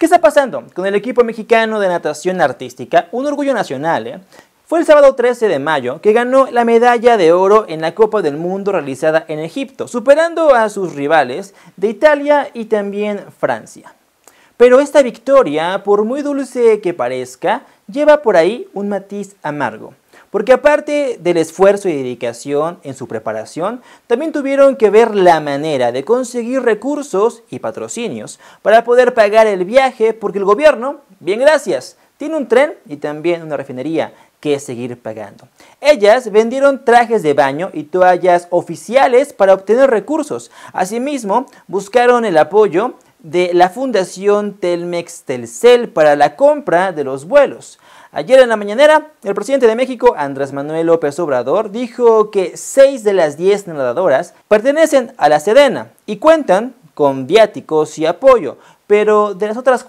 ¿Qué está pasando con el equipo mexicano de natación artística? Un orgullo nacional, ¿eh? Fue el sábado 13 de mayo que ganó la medalla de oro en la Copa del Mundo realizada en Egipto, superando a sus rivales de Italia y también Francia. Pero esta victoria, por muy dulce que parezca, lleva por ahí un matiz amargo porque aparte del esfuerzo y dedicación en su preparación, también tuvieron que ver la manera de conseguir recursos y patrocinios para poder pagar el viaje, porque el gobierno, bien gracias, tiene un tren y también una refinería que seguir pagando. Ellas vendieron trajes de baño y toallas oficiales para obtener recursos. Asimismo, buscaron el apoyo de la Fundación Telmex Telcel para la compra de los vuelos. Ayer en la mañanera, el presidente de México, Andrés Manuel López Obrador, dijo que seis de las 10 nadadoras pertenecen a la Sedena y cuentan con viáticos y apoyo, pero de las otras